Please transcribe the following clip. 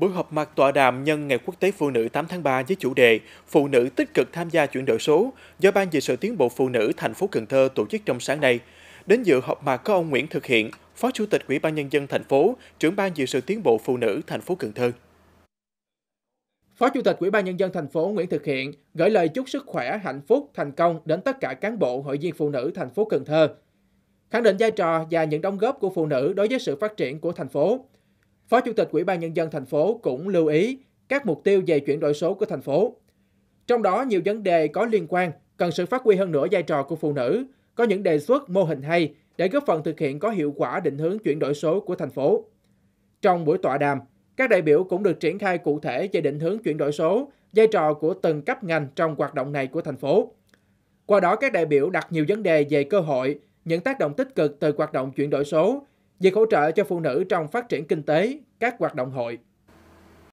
Buổi họp mặt tọa đàm nhân ngày quốc tế phụ nữ 8 tháng 3 với chủ đề Phụ nữ tích cực tham gia chuyển đổi số do Ban vì sự tiến bộ phụ nữ thành phố Cần Thơ tổ chức trong sáng nay. Đến dự họp mặt có ông Nguyễn Thực Hiện, Phó Chủ tịch Ủy ban Nhân dân thành phố, trưởng Ban vì sự tiến bộ phụ nữ thành phố Cần Thơ. Phó Chủ tịch Ủy ban Nhân dân thành phố Nguyễn Thực Hiện gửi lời chúc sức khỏe, hạnh phúc, thành công đến tất cả cán bộ, hội viên phụ nữ thành phố Cần Thơ. Khẳng định vai trò và những đóng góp của phụ nữ đối với sự phát triển của thành phố, Phó Chủ tịch Ủy ban Nhân dân thành phố cũng lưu ý các mục tiêu về chuyển đổi số của thành phố. Trong đó nhiều vấn đề có liên quan cần sự phát huy hơn nữa vai trò của phụ nữ, có những đề xuất mô hình hay để góp phần thực hiện có hiệu quả định hướng chuyển đổi số của thành phố. Trong buổi tọa đàm, các đại biểu cũng được triển khai cụ thể về định hướng chuyển đổi số, vai trò của từng cấp ngành trong hoạt động này của thành phố. Qua đó các đại biểu đặt nhiều vấn đề về cơ hội, những tác động tích cực từ hoạt động chuyển đổi số việc hỗ trợ cho phụ nữ trong phát triển kinh tế, các hoạt động hội.